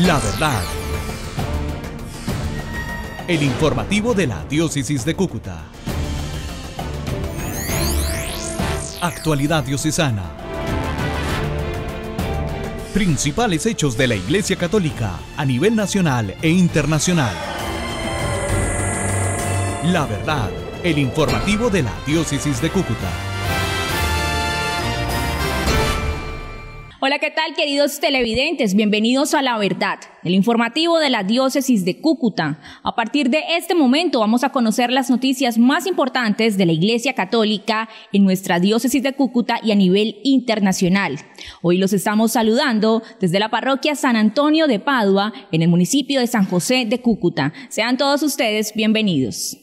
La verdad. El informativo de la Diócesis de Cúcuta. Actualidad diocesana. Principales hechos de la Iglesia Católica a nivel nacional e internacional. La verdad, el informativo de la Diócesis de Cúcuta. Hola, ¿qué tal queridos televidentes? Bienvenidos a La Verdad, el informativo de la diócesis de Cúcuta. A partir de este momento vamos a conocer las noticias más importantes de la Iglesia Católica en nuestra diócesis de Cúcuta y a nivel internacional. Hoy los estamos saludando desde la parroquia San Antonio de Padua, en el municipio de San José de Cúcuta. Sean todos ustedes bienvenidos.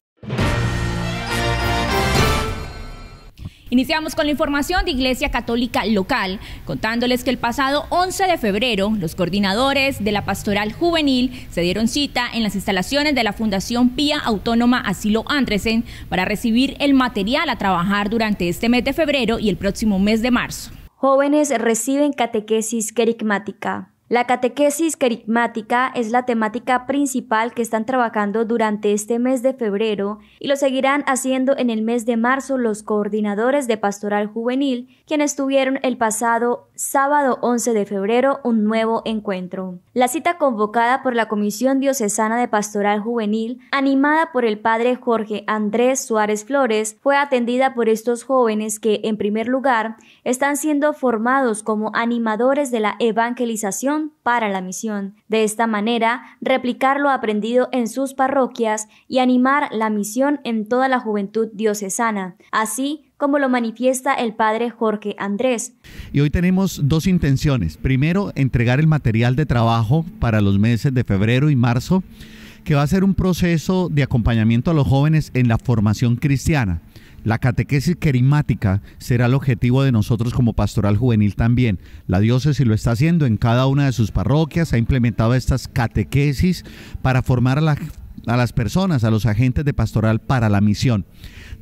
Iniciamos con la información de Iglesia Católica Local, contándoles que el pasado 11 de febrero los coordinadores de la Pastoral Juvenil se dieron cita en las instalaciones de la Fundación Pía Autónoma Asilo Andresen para recibir el material a trabajar durante este mes de febrero y el próximo mes de marzo. Jóvenes reciben catequesis querigmática. La catequesis carismática es la temática principal que están trabajando durante este mes de febrero y lo seguirán haciendo en el mes de marzo los coordinadores de pastoral juvenil, quienes tuvieron el pasado sábado 11 de febrero, un nuevo encuentro. La cita convocada por la Comisión Diocesana de Pastoral Juvenil, animada por el padre Jorge Andrés Suárez Flores, fue atendida por estos jóvenes que, en primer lugar, están siendo formados como animadores de la evangelización para la misión. De esta manera, replicar lo aprendido en sus parroquias y animar la misión en toda la juventud diocesana. Así, como lo manifiesta el padre Jorge Andrés. Y hoy tenemos dos intenciones. Primero, entregar el material de trabajo para los meses de febrero y marzo, que va a ser un proceso de acompañamiento a los jóvenes en la formación cristiana. La catequesis querimática será el objetivo de nosotros como pastoral juvenil también. La diócesis lo está haciendo en cada una de sus parroquias, ha implementado estas catequesis para formar a, a las personas, a los agentes de pastoral para la misión.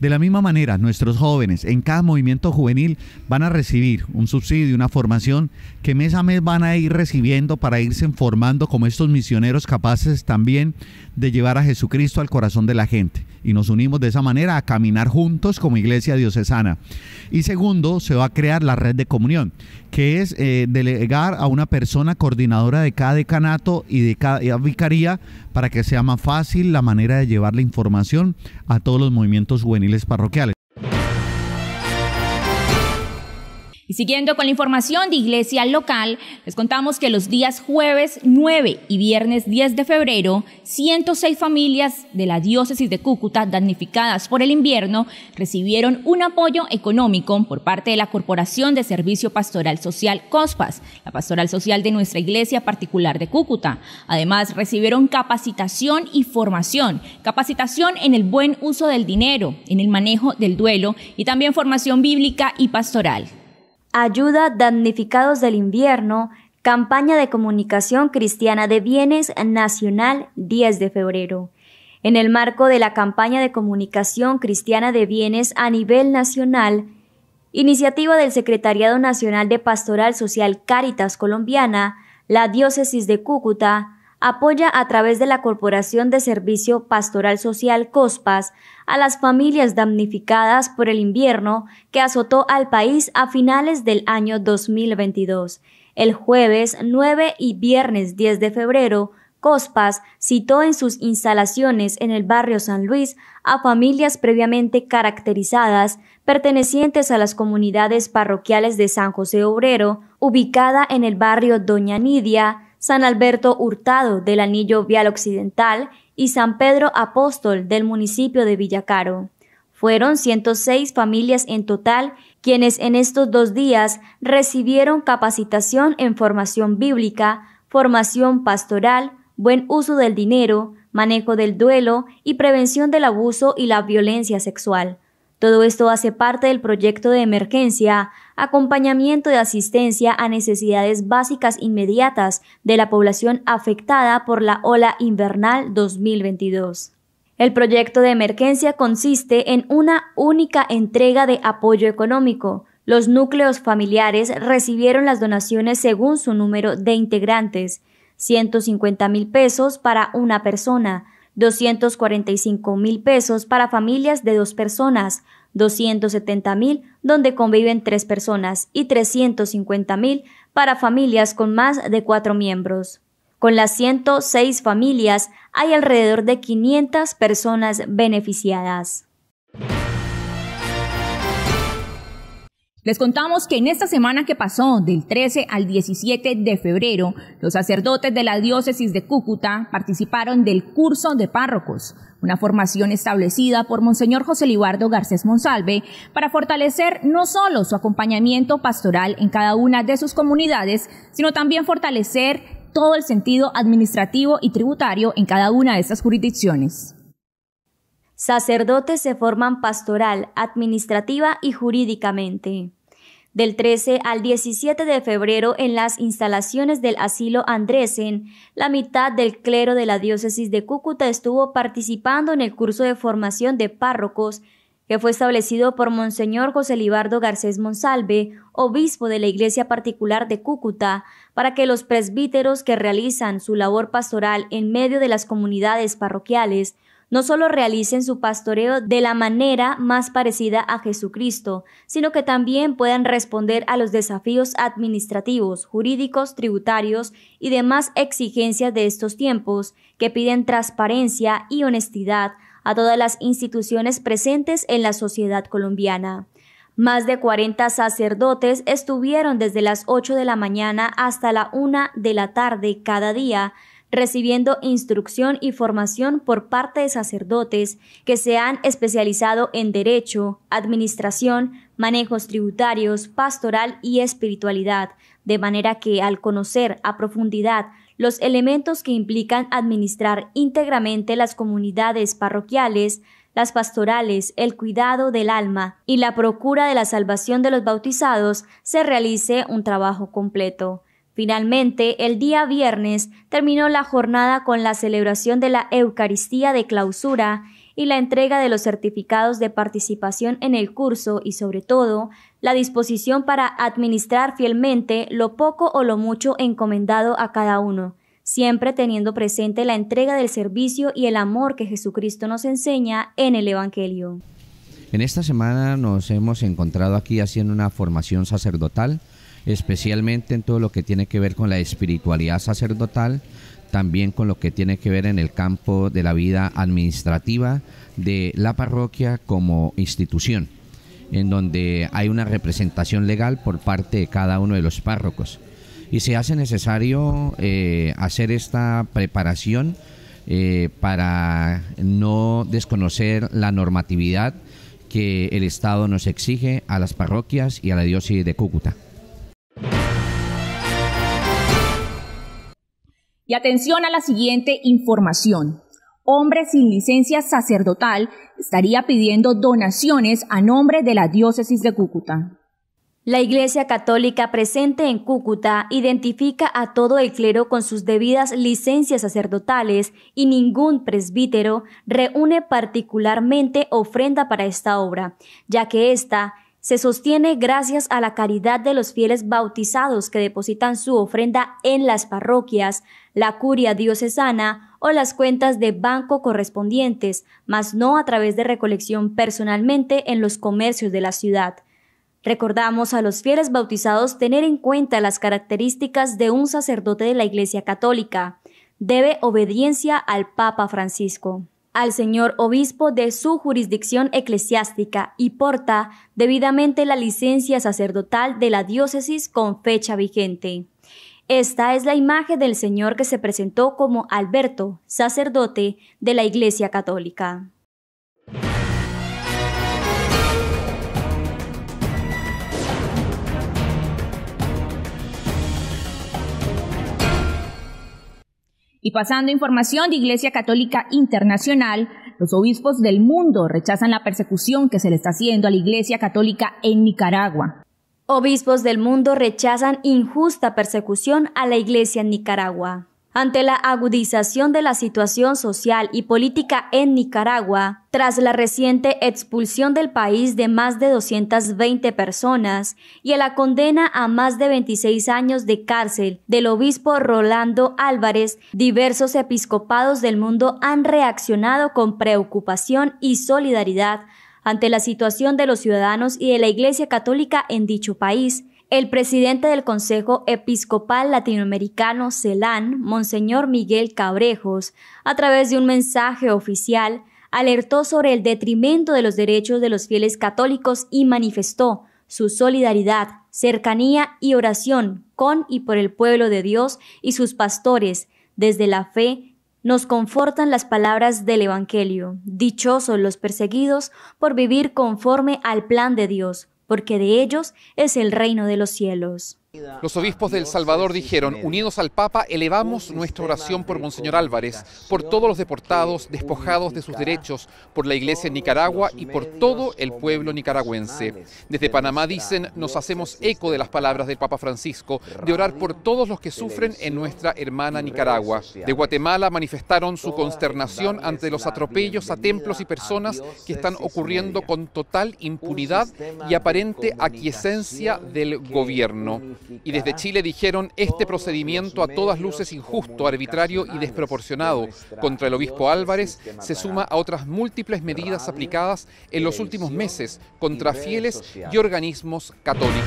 De la misma manera, nuestros jóvenes en cada movimiento juvenil van a recibir un subsidio, una formación que mes a mes van a ir recibiendo para irse formando como estos misioneros capaces también de llevar a Jesucristo al corazón de la gente y nos unimos de esa manera a caminar juntos como iglesia diocesana. Y segundo, se va a crear la red de comunión, que es eh, delegar a una persona coordinadora de cada decanato y de cada vicaría para que sea más fácil la manera de llevar la información a todos los movimientos juveniles parroquiales. Y siguiendo con la información de iglesia local, les contamos que los días jueves 9 y viernes 10 de febrero, 106 familias de la diócesis de Cúcuta damnificadas por el invierno recibieron un apoyo económico por parte de la Corporación de Servicio Pastoral Social COSPAS, la pastoral social de nuestra iglesia particular de Cúcuta. Además, recibieron capacitación y formación, capacitación en el buen uso del dinero, en el manejo del duelo y también formación bíblica y pastoral ayuda damnificados del invierno, campaña de comunicación cristiana de bienes nacional 10 de febrero. En el marco de la campaña de comunicación cristiana de bienes a nivel nacional, iniciativa del Secretariado Nacional de Pastoral Social Cáritas Colombiana, la Diócesis de Cúcuta, apoya a través de la Corporación de Servicio Pastoral Social COSPAS a las familias damnificadas por el invierno que azotó al país a finales del año 2022. El jueves 9 y viernes 10 de febrero, COSPAS citó en sus instalaciones en el barrio San Luis a familias previamente caracterizadas pertenecientes a las comunidades parroquiales de San José Obrero, ubicada en el barrio Doña Nidia, San Alberto Hurtado del Anillo Vial Occidental y San Pedro Apóstol del municipio de Villacaro. Fueron 106 familias en total quienes en estos dos días recibieron capacitación en formación bíblica, formación pastoral, buen uso del dinero, manejo del duelo y prevención del abuso y la violencia sexual. Todo esto hace parte del proyecto de emergencia, acompañamiento de asistencia a necesidades básicas inmediatas de la población afectada por la ola invernal 2022. El proyecto de emergencia consiste en una única entrega de apoyo económico. Los núcleos familiares recibieron las donaciones según su número de integrantes, 150 mil pesos para una persona, 245 mil pesos para familias de dos personas, 270 mil donde conviven tres personas y 350 mil para familias con más de cuatro miembros. Con las 106 familias hay alrededor de 500 personas beneficiadas. Les contamos que en esta semana que pasó, del 13 al 17 de febrero, los sacerdotes de la diócesis de Cúcuta participaron del curso de párrocos, una formación establecida por Monseñor José Libardo Garcés Monsalve para fortalecer no solo su acompañamiento pastoral en cada una de sus comunidades, sino también fortalecer todo el sentido administrativo y tributario en cada una de estas jurisdicciones. Sacerdotes se forman pastoral, administrativa y jurídicamente. Del 13 al 17 de febrero en las instalaciones del asilo Andresen, la mitad del clero de la diócesis de Cúcuta estuvo participando en el curso de formación de párrocos que fue establecido por Monseñor José Libardo Garcés Monsalve, obispo de la Iglesia Particular de Cúcuta, para que los presbíteros que realizan su labor pastoral en medio de las comunidades parroquiales no solo realicen su pastoreo de la manera más parecida a Jesucristo, sino que también puedan responder a los desafíos administrativos, jurídicos, tributarios y demás exigencias de estos tiempos, que piden transparencia y honestidad a todas las instituciones presentes en la sociedad colombiana. Más de 40 sacerdotes estuvieron desde las 8 de la mañana hasta la 1 de la tarde cada día recibiendo instrucción y formación por parte de sacerdotes que se han especializado en derecho, administración, manejos tributarios, pastoral y espiritualidad, de manera que al conocer a profundidad los elementos que implican administrar íntegramente las comunidades parroquiales, las pastorales, el cuidado del alma y la procura de la salvación de los bautizados, se realice un trabajo completo. Finalmente, el día viernes terminó la jornada con la celebración de la Eucaristía de clausura y la entrega de los certificados de participación en el curso y, sobre todo, la disposición para administrar fielmente lo poco o lo mucho encomendado a cada uno, siempre teniendo presente la entrega del servicio y el amor que Jesucristo nos enseña en el Evangelio. En esta semana nos hemos encontrado aquí haciendo una formación sacerdotal especialmente en todo lo que tiene que ver con la espiritualidad sacerdotal, también con lo que tiene que ver en el campo de la vida administrativa de la parroquia como institución, en donde hay una representación legal por parte de cada uno de los párrocos. Y se hace necesario eh, hacer esta preparación eh, para no desconocer la normatividad que el Estado nos exige a las parroquias y a la diócesis de Cúcuta. Y atención a la siguiente información. Hombre sin licencia sacerdotal estaría pidiendo donaciones a nombre de la diócesis de Cúcuta. La Iglesia Católica presente en Cúcuta identifica a todo el clero con sus debidas licencias sacerdotales y ningún presbítero reúne particularmente ofrenda para esta obra, ya que ésta se sostiene gracias a la caridad de los fieles bautizados que depositan su ofrenda en las parroquias, la curia diocesana o las cuentas de banco correspondientes, mas no a través de recolección personalmente en los comercios de la ciudad. Recordamos a los fieles bautizados tener en cuenta las características de un sacerdote de la Iglesia Católica. Debe obediencia al Papa Francisco, al señor obispo de su jurisdicción eclesiástica y porta debidamente la licencia sacerdotal de la diócesis con fecha vigente. Esta es la imagen del Señor que se presentó como Alberto, sacerdote de la Iglesia Católica. Y pasando a información de Iglesia Católica Internacional, los obispos del mundo rechazan la persecución que se le está haciendo a la Iglesia Católica en Nicaragua. Obispos del mundo rechazan injusta persecución a la Iglesia en Nicaragua. Ante la agudización de la situación social y política en Nicaragua, tras la reciente expulsión del país de más de 220 personas y a la condena a más de 26 años de cárcel del obispo Rolando Álvarez, diversos episcopados del mundo han reaccionado con preocupación y solidaridad ante la situación de los ciudadanos y de la Iglesia Católica en dicho país. El presidente del Consejo Episcopal Latinoamericano, CELAN, Monseñor Miguel Cabrejos, a través de un mensaje oficial, alertó sobre el detrimento de los derechos de los fieles católicos y manifestó su solidaridad, cercanía y oración con y por el pueblo de Dios y sus pastores, desde la fe nos confortan las palabras del Evangelio. Dichosos los perseguidos por vivir conforme al plan de Dios, porque de ellos es el reino de los cielos. Los obispos del El Salvador dijeron, unidos al Papa, elevamos nuestra oración por Monseñor Álvarez, por todos los deportados, despojados de sus derechos, por la Iglesia en Nicaragua y por todo el pueblo nicaragüense. Desde Panamá dicen, nos hacemos eco de las palabras del Papa Francisco, de orar por todos los que sufren en nuestra hermana Nicaragua. De Guatemala manifestaron su consternación ante los atropellos a templos y personas que están ocurriendo con total impunidad y aparente aquiescencia del gobierno. Y desde Chile dijeron este procedimiento a todas luces injusto, arbitrario y desproporcionado contra el obispo Álvarez se suma a otras múltiples medidas aplicadas en los últimos meses contra fieles y organismos católicos.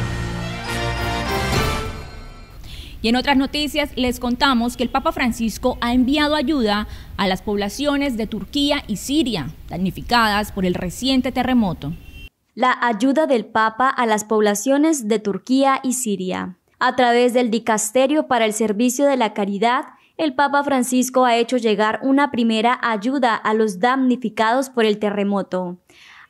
Y en otras noticias les contamos que el Papa Francisco ha enviado ayuda a las poblaciones de Turquía y Siria, damnificadas por el reciente terremoto la ayuda del Papa a las poblaciones de Turquía y Siria. A través del Dicasterio para el Servicio de la Caridad, el Papa Francisco ha hecho llegar una primera ayuda a los damnificados por el terremoto.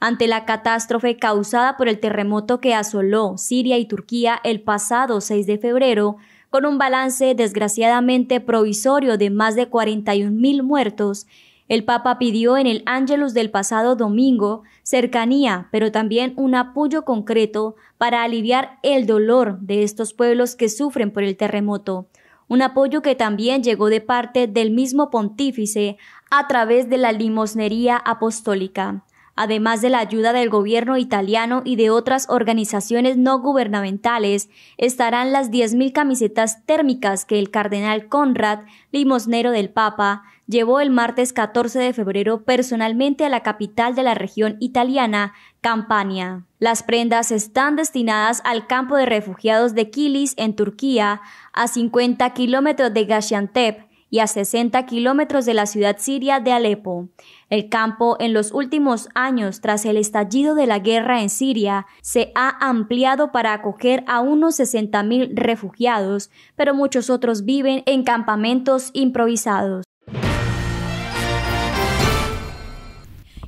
Ante la catástrofe causada por el terremoto que asoló Siria y Turquía el pasado 6 de febrero, con un balance desgraciadamente provisorio de más de 41.000 muertos, el Papa pidió en el Ángelus del pasado domingo cercanía, pero también un apoyo concreto para aliviar el dolor de estos pueblos que sufren por el terremoto, un apoyo que también llegó de parte del mismo pontífice a través de la limosnería apostólica, además de la ayuda del gobierno italiano y de otras organizaciones no gubernamentales, estarán las 10.000 camisetas térmicas que el cardenal Conrad, limosnero del Papa, llevó el martes 14 de febrero personalmente a la capital de la región italiana, Campania. Las prendas están destinadas al campo de refugiados de Kilis en Turquía, a 50 kilómetros de Gaziantep, y a 60 kilómetros de la ciudad siria de Alepo. El campo en los últimos años, tras el estallido de la guerra en Siria, se ha ampliado para acoger a unos 60.000 refugiados, pero muchos otros viven en campamentos improvisados.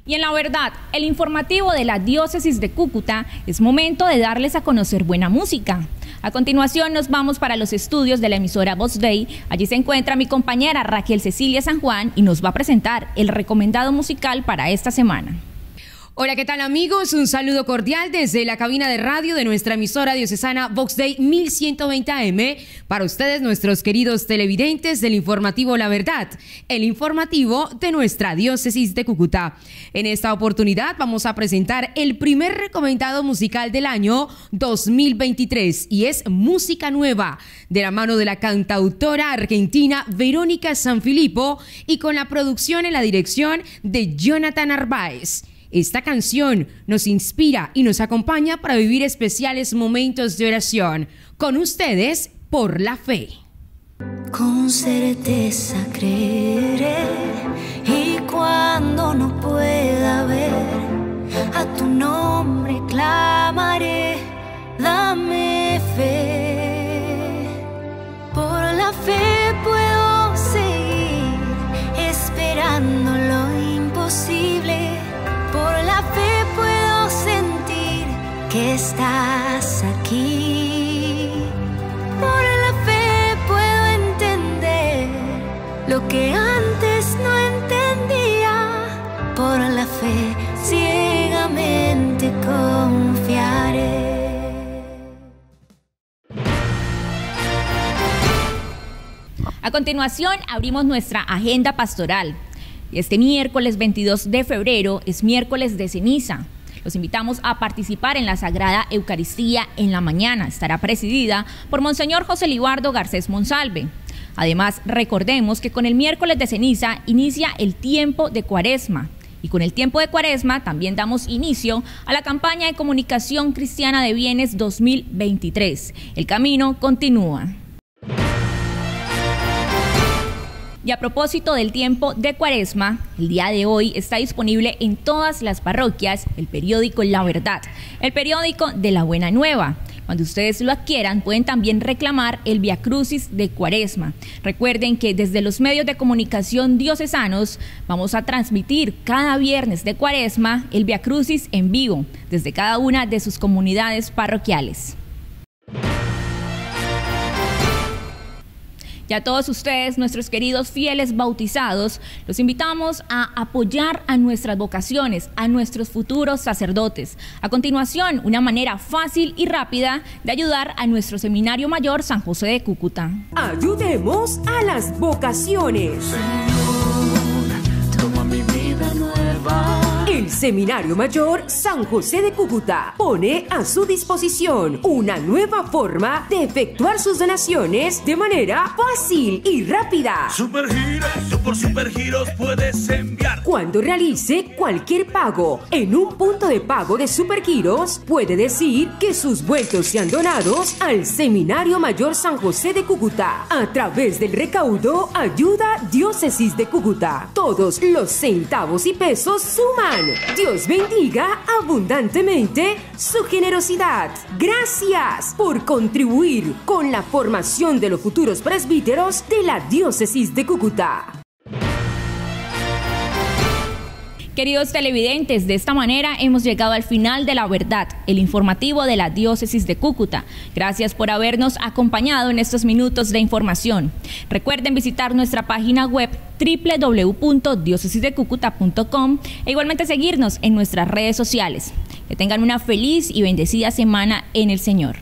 Y en la verdad, el informativo de la diócesis de Cúcuta es momento de darles a conocer buena música. A continuación nos vamos para los estudios de la emisora Voz Day. Allí se encuentra mi compañera Raquel Cecilia San Juan y nos va a presentar el recomendado musical para esta semana. Hola, ¿qué tal amigos? Un saludo cordial desde la cabina de radio de nuestra emisora diocesana Vox Day 1120 m Para ustedes, nuestros queridos televidentes del informativo La Verdad, el informativo de nuestra diócesis de Cúcuta. En esta oportunidad vamos a presentar el primer recomendado musical del año 2023 y es Música Nueva, de la mano de la cantautora argentina Verónica Sanfilippo y con la producción en la dirección de Jonathan Arbaez. Esta canción nos inspira y nos acompaña para vivir especiales momentos de oración. Con ustedes, por la fe. Con certeza creeré y cuando no pueda ver, a tu nombre clamaré, dame fe. Por la fe. estás aquí. Por la fe puedo entender lo que antes no entendía. Por la fe ciegamente confiaré. A continuación, abrimos nuestra agenda pastoral. Este miércoles 22 de febrero es miércoles de ceniza. Los invitamos a participar en la Sagrada Eucaristía en la mañana. Estará presidida por Monseñor José Libardo Garcés Monsalve. Además, recordemos que con el miércoles de ceniza inicia el tiempo de cuaresma. Y con el tiempo de cuaresma también damos inicio a la campaña de comunicación cristiana de bienes 2023. El camino continúa. Y a propósito del tiempo de Cuaresma, el día de hoy está disponible en todas las parroquias el periódico La Verdad, el periódico de la Buena Nueva. Cuando ustedes lo adquieran, pueden también reclamar el Via Crucis de Cuaresma. Recuerden que desde los medios de comunicación diocesanos vamos a transmitir cada viernes de Cuaresma el Via Crucis en vivo, desde cada una de sus comunidades parroquiales. Y a todos ustedes, nuestros queridos fieles bautizados, los invitamos a apoyar a nuestras vocaciones, a nuestros futuros sacerdotes. A continuación, una manera fácil y rápida de ayudar a nuestro Seminario Mayor San José de Cúcuta. Ayudemos a las vocaciones. Seminario Mayor San José de Cúcuta pone a su disposición una nueva forma de efectuar sus donaciones de manera fácil y rápida. Supergiros, por Supergiros puedes enviar. Cuando realice cualquier pago en un punto de pago de Supergiros, puede decir que sus vueltos sean donados al Seminario Mayor San José de Cúcuta a través del recaudo Ayuda Diócesis de Cúcuta. Todos los centavos y pesos suman. Dios bendiga abundantemente su generosidad. Gracias por contribuir con la formación de los futuros presbíteros de la diócesis de Cúcuta. Queridos televidentes, de esta manera hemos llegado al final de La Verdad, el informativo de la Diócesis de Cúcuta. Gracias por habernos acompañado en estos minutos de información. Recuerden visitar nuestra página web www.diócesisdecúcuta.com e igualmente seguirnos en nuestras redes sociales. Que tengan una feliz y bendecida semana en el Señor.